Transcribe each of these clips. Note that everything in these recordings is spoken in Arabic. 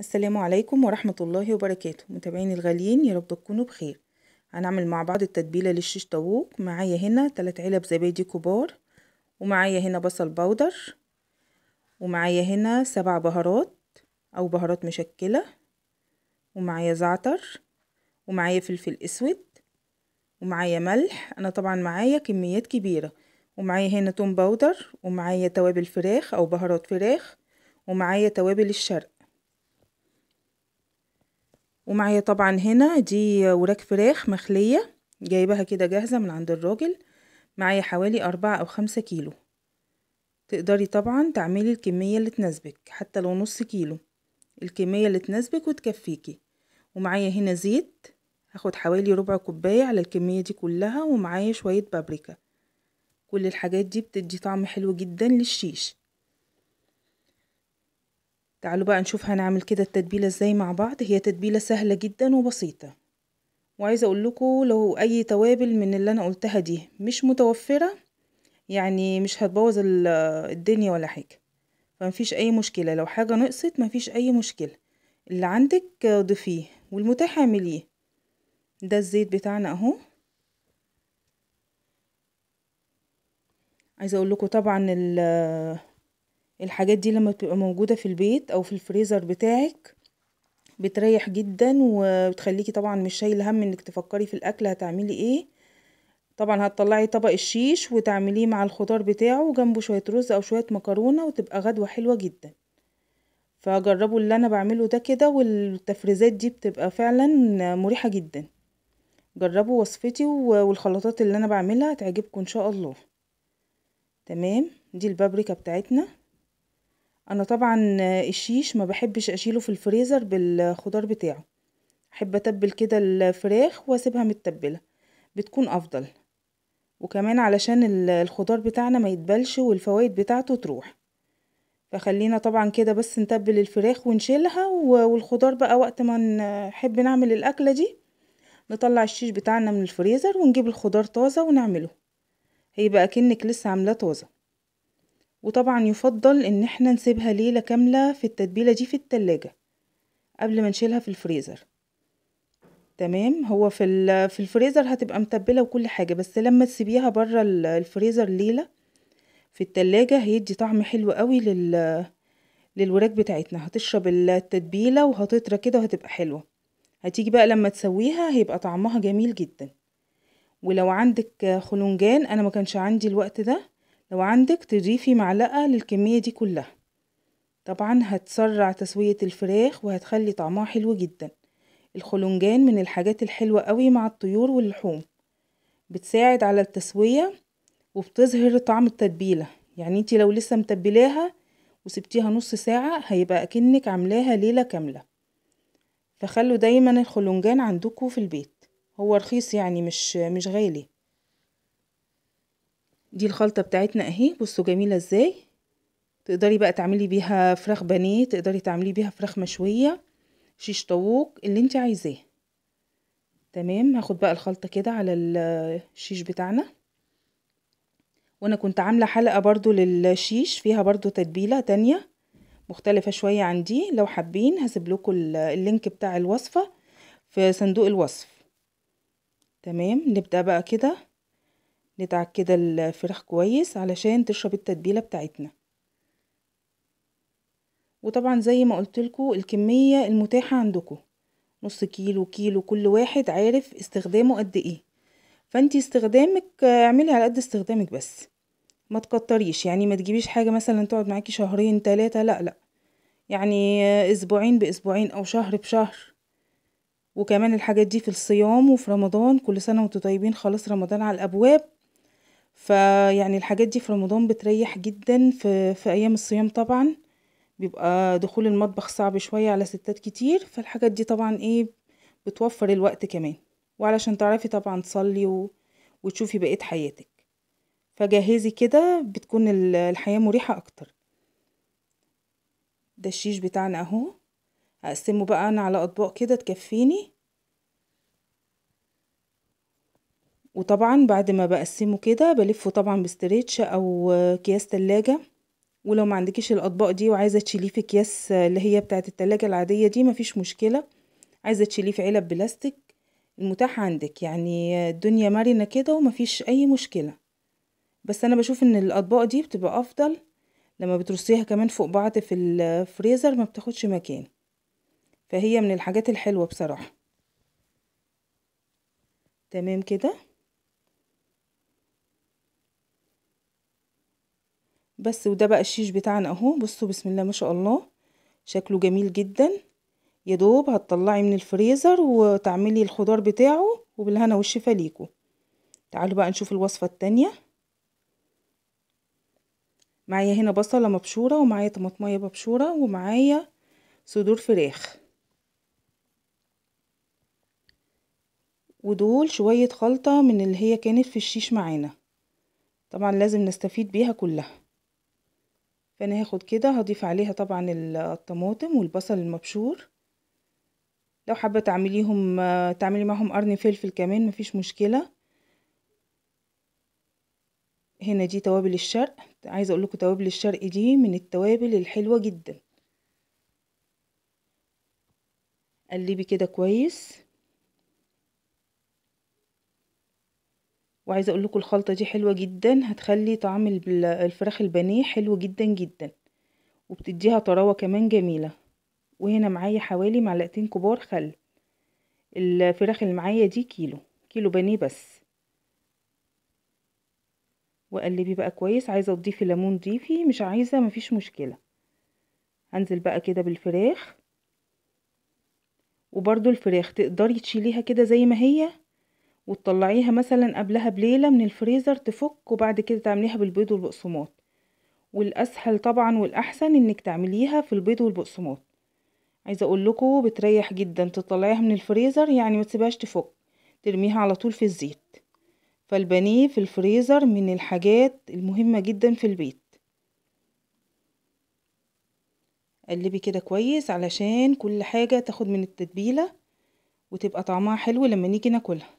السلام عليكم ورحمة الله وبركاته متابعيني الغاليين يا رب تكونوا بخير هنعمل مع بعض التتبيلة للشيش طاووق معايا هنا تلات علب زبادي كبار ومعايا هنا بصل بودر ومعايا هنا سبع بهارات أو بهارات مشكلة ومعايا زعتر ومعايا فلفل أسود ومعايا ملح أنا طبعا معايا كميات كبيرة ومعايا هنا توم باودر ومعايا توابل فراخ أو بهارات فراخ ومعايا توابل الشرق ومعايا طبعا هنا دي وراك فراخ مخلية جايبها كده جاهزة من عند الراجل معايا حوالي أربعة أو خمسة كيلو تقدري طبعا تعملي الكمية اللي تناسبك حتى لو نص كيلو الكمية اللي تناسبك وتكفيكي ومعايا هنا زيت هاخد حوالي ربع كوباية على الكمية دي كلها ومعايا شوية بابريكا كل الحاجات دي بتدي طعم حلو جدا للشيش تعالوا بقى نشوف هنعمل كده التتبيلة ازاي مع بعض هي تتبيلة سهلة جدا وبسيطة وعايزة اقول لكم لو اي توابل من اللي انا قلتها دي مش متوفرة يعني مش هتبوظ الدنيا ولا حاجة فمفيش اي مشكلة لو حاجة نقصت مفيش اي مشكلة اللي عندك ضيفيه والمتاح اعمليه ده الزيت بتاعنا اهو عايزه اقول لكم طبعا الحاجات دي لما بتبقى موجودة في البيت أو في الفريزر بتاعك بتريح جدا وبتخليكي طبعا مش شايلة هم انك تفكري في الأكل هتعملي ايه طبعا هتطلعي طبق الشيش وتعمليه مع الخضار بتاعه وجنبه شوية رز أو شوية مكرونة وتبقى غدوة حلوة جدا فجربوا اللي أنا بعمله ده كده والتفريزات دي بتبقى فعلا مريحة جدا جربوا وصفتي والخلطات اللي أنا بعملها تعجبكم إن شاء الله تمام دي البابريكا بتاعتنا انا طبعا الشيش ما بحبش اشيله في الفريزر بالخضار بتاعه احب اتبل كده الفراخ واسيبها متبله بتكون افضل وكمان علشان الخضار بتاعنا ما يتبلش والفوائد بتاعته تروح فخلينا طبعا كده بس نتبل الفراخ ونشيلها والخضار بقى وقت ما نحب نعمل الاكله دي نطلع الشيش بتاعنا من الفريزر ونجيب الخضار طازه ونعمله هيبقى كأنك لسه عاملاه طازه وطبعا يفضل ان احنا نسيبها ليلة كاملة في التتبيلة دي في التلاجة قبل ما نشيلها في الفريزر تمام هو في في الفريزر هتبقى متبله وكل حاجه بس لما تسيبيها بره الفريزر ليله في التلاجة هيدي طعم حلو قوي لل للوراك بتاعتنا هتشرب التتبيله وهتطرى كده وهتبقى حلوه هتيجي بقى لما تسويها هيبقى طعمها جميل جدا ولو عندك خلونجان انا ما كانش عندي الوقت ده لو عندك تضيفي معلقة للكمية دي كلها طبعا هتسرع تسوية الفراخ وهتخلي طعمها حلو جدا الخلنجان من الحاجات الحلوة قوي مع الطيور واللحوم بتساعد على التسوية وبتظهر طعم التتبيلة يعني انت لو لسه متبلاها وسبتيها نص ساعة هيبقى أكنك عاملاها ليلة كاملة فخلوا دايما الخلنجان عندكم في البيت هو رخيص يعني مش مش غالي دي الخلطة بتاعتنا اهي بصوا جميلة ازاي تقدري بقى تعملي بيها فراخ بانيه تقدري تعملي بيها فراخ مشوية شيش طاووق اللي انت عايزاه تمام هاخد بقى الخلطة كده على الشيش بتاعنا وانا كنت عاملة حلقة برضو للشيش فيها برضو تتبيلة تانية مختلفة شوية عن دي لو حابين هسيب لكم اللينك بتاع الوصفة في صندوق الوصف تمام نبدأ بقى كده نتعب كده الفراخ كويس علشان تشرب التتبيلة بتاعتنا وطبعا زي ما قلتلكوا الكمية المتاحة عندكوا نص كيلو كيلو كل واحد عارف استخدامه قد ايه فانتي استخدامك اعملي على قد استخدامك بس ما تكتريش يعني ما تجيبيش حاجة مثلا تقعد معاكي شهرين تلاتة لا لا يعني اسبوعين باسبوعين او شهر بشهر وكمان الحاجات دي في الصيام وفي رمضان كل سنة وانتوا طيبين خلاص رمضان على الابواب فيعني الحاجات دي في رمضان بتريح جدا في, في أيام الصيام طبعا بيبقى دخول المطبخ صعب شوية على ستات كتير فالحاجات دي طبعا ايه بتوفر الوقت كمان وعلشان تعرفي طبعا تصلي و... وتشوفي بقية حياتك فجهزي كده بتكون الحياة مريحة أكتر ده الشيش بتاعنا اهو هقسمه بقى انا على اطباق كده تكفيني وطبعا بعد ما بقسمه كده بلفه طبعا بستريتش او اكياس تلاجة ولو ما عندكش الاطباق دي وعايزه تشيليه في اكياس اللي هي بتاعه التلاجة العاديه دي مفيش مشكله عايزه تشيليه في علب بلاستيك المتاح عندك يعني الدنيا مرنه كده ومفيش اي مشكله بس انا بشوف ان الاطباق دي بتبقى افضل لما بترصيها كمان فوق بعض في الفريزر ما بتاخدش مكان فهي من الحاجات الحلوه بصراحه تمام كده بس وده بقى الشيش بتاعنا اهو بصوا بسم الله ما شاء الله شكله جميل جدا يا دوب هتطلعي من الفريزر وتعملي الخضار بتاعه وبالهنا والشفا ليكوا تعالوا بقى نشوف الوصفه التانية معايا هنا بصله مبشوره ومعايا طماطميه مبشوره ومعايا صدور فراخ ودول شويه خلطه من اللي هي كانت في الشيش معانا طبعا لازم نستفيد بيها كلها فانا هاخد كده هضيف عليها طبعا الطماطم والبصل المبشور لو حابه تعمليهم تعملي معهم قرن فلفل كمان مفيش مشكله هنا دي توابل الشرق عايزه اقول لكم توابل الشرق دي من التوابل الحلوه جدا قلبي كده كويس وعايزه اقول لكم الخلطه دي حلوه جدا هتخلي طعم الفراخ البانيه حلو جدا جدا وبتديها طراوه كمان جميله وهنا معايا حوالي معلقتين كبار خل الفراخ اللي معايا دي كيلو كيلو بانيه بس وقلبي بقى كويس عايزه تضيفي ليمون ضيفي مش عايزه مفيش مشكله هنزل بقى كده بالفراخ وبرده الفراخ تقدري تشيليها كده زي ما هي وتطلعيها مثلا قبلها بليلة من الفريزر تفك وبعد كده تعمليها بالبيض والبقسماط والأسهل طبعا والأحسن إنك تعمليها في البيض والبقسماط عايزة أقول لكم بتريح جدا تطلعيها من الفريزر يعني ما تسيبهاش تفك ترميها على طول في الزيت فالبانيه في الفريزر من الحاجات المهمة جدا في البيت قلبي كده كويس علشان كل حاجة تاخد من التتبيلة وتبقى طعمها حلو لما نيجي ناكلها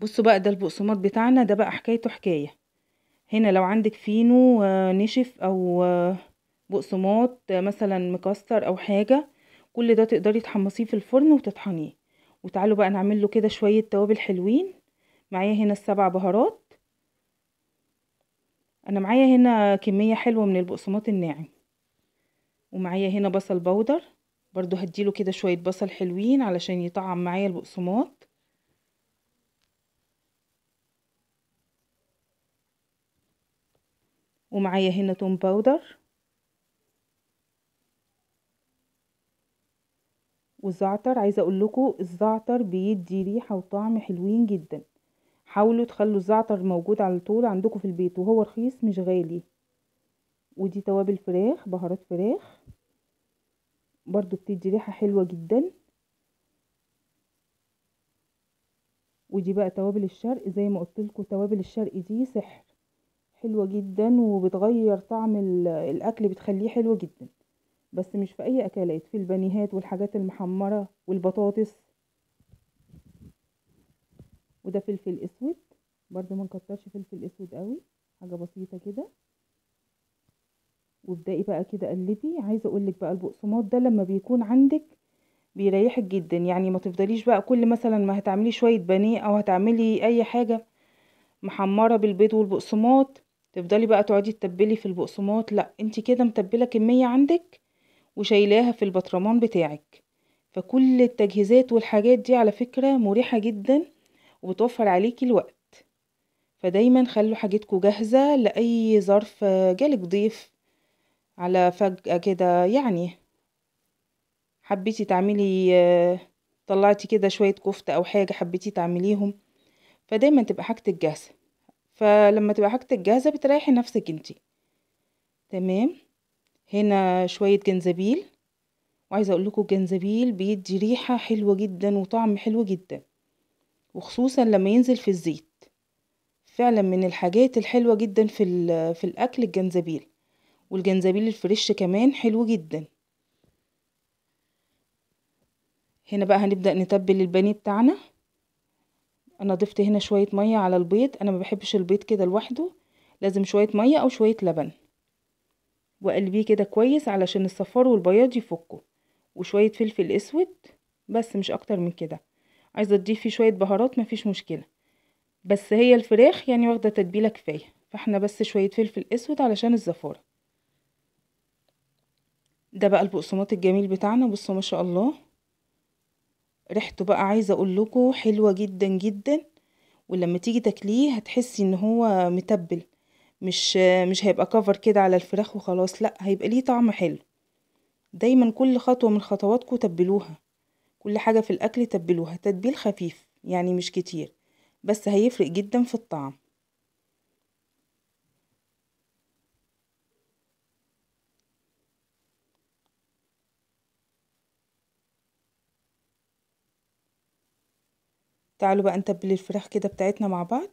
بصوا بقى ده البقسماط بتاعنا ده بقى حكايته حكايه هنا لو عندك فينو آه، نشف او آه، بقسماط آه، مثلا مكسر او حاجه كل ده تقدري تحمصيه في الفرن وتطحنيه وتعالوا بقى نعمل له كده شويه توابل حلوين معايا هنا السبع بهارات انا معايا هنا كميه حلوه من البقسماط الناعم ومعايا هنا بصل بودر برضو هديله كده شويه بصل حلوين علشان يطعم معايا البقسماط ومعايا هنا توم باودر والزعتر عايزه اقول لكم الزعتر بيدي ريحه وطعم حلوين جدا حاولوا تخلوا الزعتر موجود على طول عندكم في البيت وهو رخيص مش غالي ودي توابل فراخ بهارات فراخ برضو بتدي ريحه حلوه جدا ودي بقى توابل الشرق زي ما قلت لكم توابل الشرق دي سحر حلوة جدًا وبتغيّر طعم الأكل بتخلّيه حلو جدًا، بس مش في أي أكلات، في البنيهات والحاجات المحمّرة والبطاطس. وده فلفل أسود، برضه ما نكتّرش فلفل أسود أوي، حاجة بسيطة كده. وابدأي بقى كده قلّبي، عايزة أقولك بقى البقسماط ده لمّا بيكون عندِك بيريّحِك جدًا، يعني ما تفضليش بقى كل مثلًا ما هتعملي شوية بانيه أو هتعملي أي حاجة محمّرة بالبيض والبقسماط تفضلي بقى تقعدي تتبلي في البقسماط لا انت كده متبله كميه عندك وشايلاها في البطرمان بتاعك فكل التجهيزات والحاجات دي على فكره مريحه جدا وبتوفر عليكي الوقت فدايما خلوا حاجتكم جاهزه لاي ظرف جالك ضيف على فجأة كده يعني حبيتي تعملي طلعتي كده شوية كفتة أو حاجة حبيتي تعمليهم فدايما تبقى حاجتك جاهزة فلما تبقى حاجتك جاهزة بتريحي نفسك انتي تمام هنا شوية جنزبيل وعايزة اقول لكم الجنزبيل بيدي ريحة حلوة جدا وطعم حلو جدا وخصوصا لما ينزل في الزيت فعلا من الحاجات الحلوة جدا في, في الاكل الجنزبيل والجنزبيل الفريش كمان حلو جدا هنا بقى هنبدأ نتبل البانيه بتاعنا انا ضفت هنا شوية مية على البيض انا ما بحبش البيض كده لوحده لازم شوية مية او شوية لبن واقلبيه كده كويس علشان الصفار والبياض يفكوا وشوية فلفل اسود بس مش اكتر من كده عايزة تضيفي شوية بهارات مفيش مشكلة بس هي الفراخ يعني واخدة تتبيلة كفاية فاحنا بس شوية فلفل اسود علشان الزفارة ده بقى البقسماط الجميل بتاعنا بصوا ما شاء الله ريحته بقى عايزة اقول لكم حلوة جدا جدا ولما تيجي تاكليه هتحسي ان هو متبل مش مش هيبقى كفر كده على الفراخ وخلاص لا هيبقى ليه طعم حلو دايما كل خطوة من خطواتكم تبلوها كل حاجة في الاكل تبلوها تتبيل خفيف يعني مش كتير بس هيفرق جدا في الطعم تعالوا بقى نتبل الفراخ كده بتاعتنا مع بعض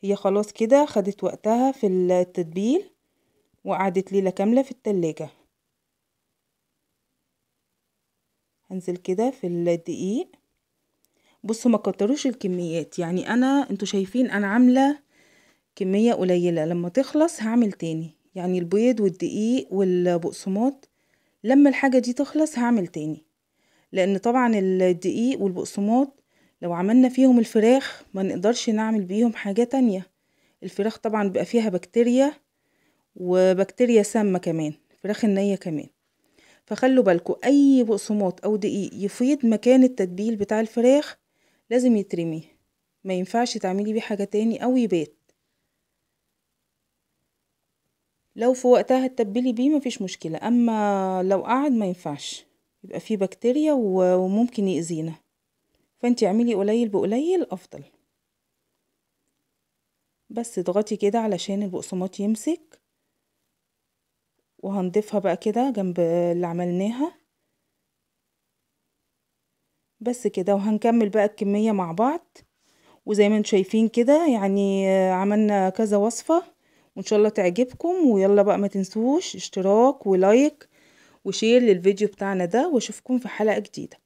هي خلاص كده خدت وقتها في التتبيل وقعدت ليلة كاملة في التلاجة هنزل كده في الدقيق بصوا ما كتروش الكميات يعني انا انتوا شايفين انا عاملة كمية قليلة لما تخلص هعمل تاني يعني البيض والدقيق والبقسماط لما الحاجة دي تخلص هعمل تاني لان طبعا الدقيق والبقسماط لو عملنا فيهم الفراخ ما نقدرش نعمل بيهم حاجة تانية الفراخ طبعا بيبقى فيها بكتيريا وبكتيريا سامة كمان الفراخ النية كمان فخلوا بالكو اي بقسماط او دقيق يفيض مكان التتبيل بتاع الفراخ لازم يترميه ما ينفعش تعملي بيه حاجة تاني او يبات لو في وقتها تتبلي بيه مفيش مشكلة اما لو قعد ما ينفعش يبقى فيه بكتيريا وممكن يأذينا فانت اعملي قليل بقليل افضل بس اضغطي كده علشان البقسماط يمسك وهنضيفها بقى كده جنب اللي عملناها بس كده وهنكمل بقى الكمية مع بعض وزي ما انتم شايفين كده يعني عملنا كذا وصفة وان شاء الله تعجبكم ويلا بقى ما تنسوش اشتراك ولايك وشير للفيديو بتاعنا ده واشوفكم في حلقة جديدة